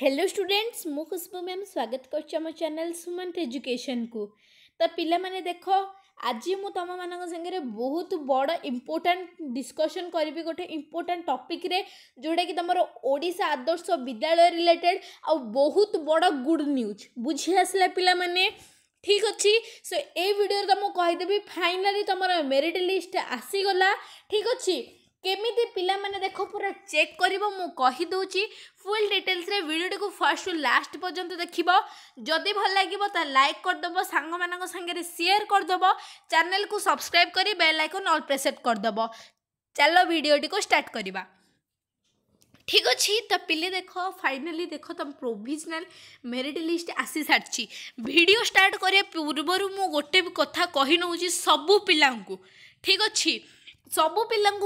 hello students ମୁଁ ଖୁସବୁ ma'am ସ୍ୱାଗତ କରୁଛି ଆମ ଚ୍ୟାନେଲ୍ ସୁମନ୍ତ ଏଜୁକେସନ୍କୁ ତ ପିଲାମାନେ ଦେଖ ଆଜି ମୁଁ ତୁମମାନଙ୍କ ସାଙ୍ଗରେ ବହୁତ ବଡ଼ ଇମ୍ପୋର୍ଟାଣ୍ଟ ଡିସ୍କସନ୍ କରିବି ଗୋଟେ ଇମ୍ପୋର୍ଟାଣ୍ଟ ଟପିକ୍ରେ ଯେଉଁଟାକି ତୁମର ଓଡ଼ିଶା ଆଦର୍ଶ ବିଦ୍ୟାଳୟ ରିଲେଟେଡ଼୍ ଆଉ ବହୁତ ବଡ଼ ଗୁଡ଼୍ ନ୍ୟୁଜ୍ ବୁଝି ଆସିଲା ପିଲାମାନେ ঠিক ଅଛି ସୋ ଏଇ ଭିଡ଼ିଓରେ ତ ମୁଁ କହିଦେବି ଫାଇନାଲି ତୁମର ମେରିଟ୍ ଲିଷ୍ଟ ଆସିଗଲା ଠିକ୍ ଅଛି কেমিতি পিলামানে দেখ পুরা চেক করব মু কহিদেছি ফুল ডিটেলসরে ভিডিওটি ফার্স্ট টু লাস্ট পর্যন্ত দেখব যদি ভাল লাগিব তা লাইক করদেব সাঙ্গ মানক সাঙ্গে সেয়ার করদেব চ্যানেল কু সবসক্রাইব করে বেল আইকন অল প্রেসেট করদেব ଚାଲ ଭିଡ଼ିଓଟିକୁ ଷ୍ଟାର୍ଟ କରିବା ଠିକ୍ ଅଛି ତ ପିଲେ ଦେଖ ଫାଇନାଲି ଦେଖ ତୁମ ପ୍ରୋଭିଜନାଲ୍ ମେରିଟ୍ ଲିଷ୍ଟ ଆସିସାରିଛି ଭିଡ଼ିଓ ଷ୍ଟାର୍ଟ କରିବା ପୂର୍ବରୁ ମୁଁ ଗୋଟେ କଥା କହିନେଉଛି ସବୁ ପିଲାଙ୍କୁ ଠିକ୍ ଅଛି सब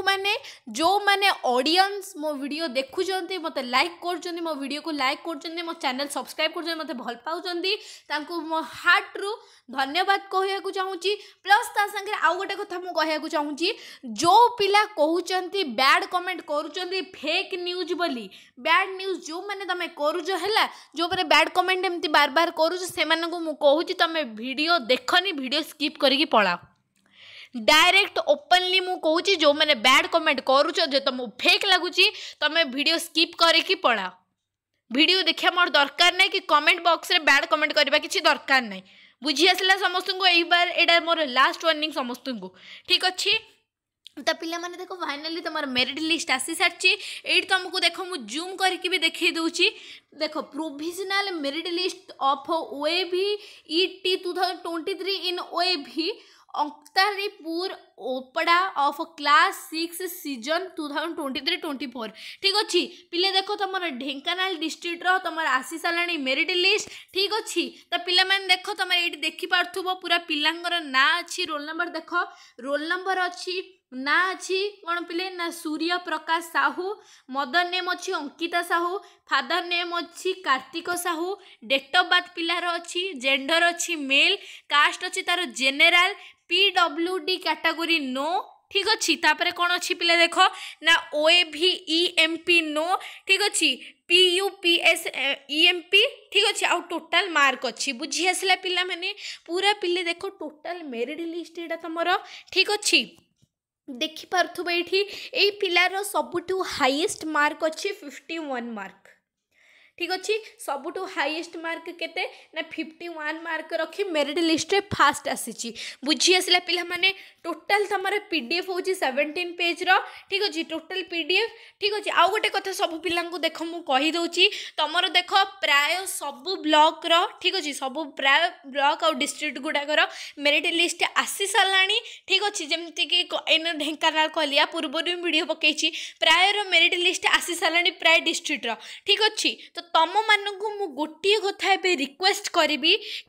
पाने जो मैंने ऑडियंस मो वीडियो देखुं मत लाइक कर मो वीडियो को लाइक कर मो चैनल सब्सक्राइब कर मत भल पाँच मो हार्ट रु धन्यवाद कह चाहिए प्लस तागे आउ गोटे कथा मुझे कह चाहिए जो पिला कहते बैड कमेंट कर फेक न्यूज बोली बैड न्यूज जो मैंने तुम करुच है जो मैंने बैड कमेंट एम बार बार करुच से मूँ कहूँ तुम्हें भिड देखनी भिड स्कीप करी पढ़ाओ डायरेक्ट ओपनली मुझे जो मैंने बैड कमेंट करुच जो तुम फेक लगुच तुम्हें भिड स्कीप करी पढ़ा भिड देखा मोर दरकार ना कि कमेंट बक्स में बैड कमेंट करवा कि दरकार ना बुझी आसला समस्त बार यार मोर लास्ट वार्निंग समस्त को ठीक अच्छे तो पाने देख फाइनाली तुम मेरीट लिस्ट आसी सारी ये तुमको देख मु जूम कर देखे दूची देख प्रोजनाल मेरीट लिस्ट अफ ओ भी इ टी two thousand twenty three in ओ भी ଅକ୍ତାରିପୁର ଓପଡ଼ା of class six season two thousand twenty three twenty four ଠିକ୍ ଅଛି ପିଲା ଦେଖ ତୁମର ଢେଙ୍କାନାଳ ଡିଷ୍ଟ୍ରିକ୍ଟର ତୁମର ଆସିସାରିଲାଣି ମେରିଟ୍ ଲିଷ୍ଟ ଠିକ୍ ଅଛି ତ ପିଲାମାନେ ଦେଖ ତୁମେ ଏଇଠି ଦେଖିପାରୁଥିବ ପୁରା ପିଲାଙ୍କର ନାଁ ଅଛି ରୋଲ୍ ନମ୍ବର ଦେଖ ରୋଲ୍ ନମ୍ବର ଅଛି ନାଁ ଅଛି କ'ଣ ପିଲେ ନା ସୂର୍ଯ୍ୟପ୍ରକାଶ ସାହୁ ମଦର୍ ନେମ୍ ଅଛି ଅଙ୍କିତା ସାହୁ ଫାଦର ନେମ୍ ଅଛି Kartik Sahu date of birth ପିଲାର ଅଛି ଜେଣ୍ଡର ଅଛି ମେଲ୍ କାଷ୍ଟ ଅଛି ତା'ର general P W D category no ଠିକ୍ ଅଛି ତାପରେ କଣ ଅଛି ପିଲା ଦେଖ ନା O A V E M P no ଠିକ୍ ଅଛି P U P S E M P ଠିକ୍ ଅଛି ଆଉ ଟୋଟାଲ୍ ମାର୍କ ଅଛି ବୁଝି ଆସିଲା ପିଲାମାନେ ପୁରା পুরা ଦେଖ ଟୋଟାଲ୍ ମେରିଟ୍ ଲିଷ୍ଟ ଏଇଟା ତୁମର ଠିକ୍ ଅଛି देखिपुब ये पिलार सबुठ हाइएस्ट मार्क अच्छे फिफ्टी वन मार्क ठीक अच्छे सबुठ हाइएस्ट मार्क के फिफ्टी वन मार्क रखी मेरीट लिस्ट फास्ट आसी बुझी आसला पे टोटाल तुम पी डी एफ हो सेवेन्टीन पेज ठीक अच्छे टोटाल पी डी एफ ठीक अच्छे आउ गोटे कथा सब पिला देख मुझे तुमर देख प्राय सब ब्लक ठीक अच्छे सब प्राय ब्लक आउ डिस्ट्रिक्ट गुड़ाकर मेरीट लिस्ट आसी सारा ठीक अच्छे जमीक ढेकाना कलिया पूर्व भी भिड पकई प्रायर मेरीट लिस्ट आसी सारा प्राय डिस्ट्रिक्टर ठीक अच्छे तो तुम मानक गोटे कथा रिक्वेस्ट करी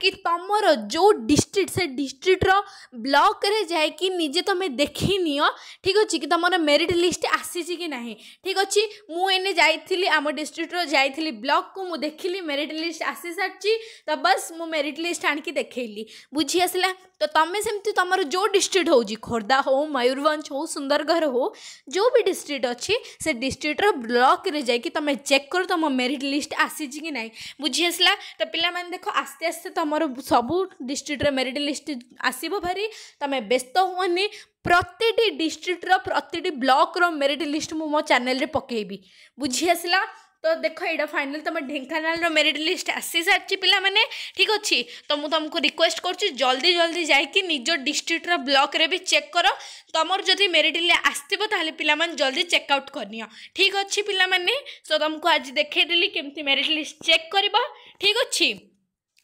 कि तुम जो डिस्ट्रिक्ट से डिस्ट्रिक्टर ब्लक जाए तुम देख ठीक अच्छे कि तुम मेरीट लिस्ट आसी कि ना ठीक अच्छे मुझे आम डिस्ट्रिक्टर जा ब्लक को मुझे देख ली मेरीट लिस्ट आसी सारी तो बस मुझे मेरीट लिस्ट आणिकी देखली बुझी आसला तो तुम सेमती तुम जो डिस्ट्रिक्ट हो खोर्धा हो मयूरभ हो सुंदरगढ़ हो जो भी डिस्ट्रिक्ट अच्छी से डिस्ट्रिक्ट ब्लक्रे जाए तुम चेक कर तुम मेरीट लिस्ट লিষ্ট আসিছি কি না বুঝি আসলা তো পিলামানে দেখ আস্তে আস্তে তোমার সবু ডিস্ট্রিক্টর মেরিট লিষ্ট আসব ভারি তুমি ব্যস্ত হুয়নি প্রতিটি ডিস্ট্রিক্টর প্রতিটি ব্লকর মেরিট লিষ্ট মু মো চ্যানেল পকাইবি বুঝি আসলা তো দেখ এটা ফাইনাল তুম ঢেঙ্কানাল মেরিট লিষ্ট আসি সারিছি পিলামানে ঠিক অছি তো মু তোমাকে রিকোয়েস্ট করছি জলদি জলদি যাইকি নিজ ডিস্ট্রিক্টর ব্লকরে বি চেক কর তোমার যদি মেরিট লিস্ট আসব তাহলে পিলামানে জলদি চেক আউট করনিও ঠিক অছি পিলামানে সো তোমাকে আজ দেখাইদেলি কেমতি মেরিট লিষ্ট চেক করব ঠিক অছি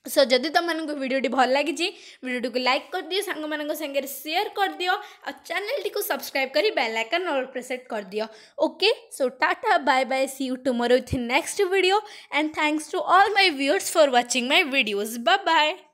सो जदि तुमको भिडियोटी भल लगी भिडटी को लाइक कर दियो सांग मान सेयार कर दियो और चैनल टी सब्सक्राइब कर बेल आइकन और प्रेस कर दियो okay so tata bye bye see you tomorrow with next video and thanks to all my viewers for watching my videos bye bye